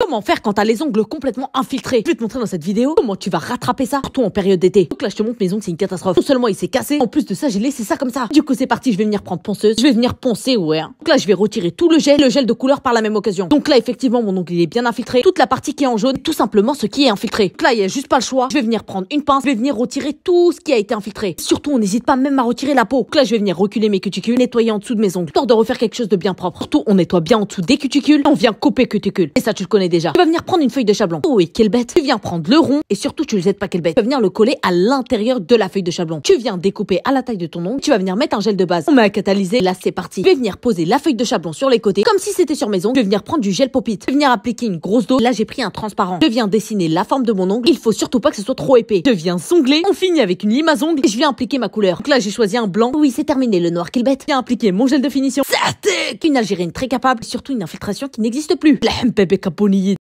Comment faire quand t'as les ongles complètement infiltrés Je vais te montrer dans cette vidéo comment tu vas rattraper ça, surtout en période d'été. Donc là, je te montre mes ongles, c'est une catastrophe. Non seulement il s'est cassé, en plus de ça, j'ai laissé ça comme ça. Du coup, c'est parti, je vais venir prendre ponceuse, je vais venir poncer, ouais. Hein. Donc là, je vais retirer tout le gel, le gel de couleur par la même occasion. Donc là, effectivement, mon ongle, il est bien infiltré. Toute la partie qui est en jaune, tout simplement ce qui est infiltré. Donc là, il y a juste pas le choix. Je vais venir prendre une pince, je vais venir retirer tout ce qui a été infiltré. Surtout, on n'hésite pas même à retirer la peau. Donc là, je vais venir reculer mes cuticules, nettoyer en dessous de mes ongles, histoire de refaire quelque chose de bien propre. Surtout, on nettoie bien en dessous des cuticules, on vient couper cuticules. Et ça, tu le connais déjà. Tu vas venir prendre une feuille de chablon. Oh oui, quelle bête. Tu viens prendre le rond et surtout tu le aides pas quelle bête. Tu vas venir le coller à l'intérieur de la feuille de chablon. Tu viens découper à la taille de ton ongle. Tu vas venir mettre un gel de base. On met à catalyser. Là, c'est parti. Je vais venir poser la feuille de chablon sur les côtés comme si c'était sur mes ongles. Je vais venir prendre du gel pop-it. Je venir appliquer une grosse dose. Là, j'ai pris un transparent. Je viens dessiner la forme de mon ongle. Il faut surtout pas que ce soit trop épais. Je viens songler. On finit avec une lime à ongles et je viens appliquer ma couleur. Donc là, j'ai choisi un blanc. Oui, c'est terminé le noir. Quelle bête. Je viens appliquer mon gel de finition une Algérienne très capable, surtout une infiltration qui n'existe plus.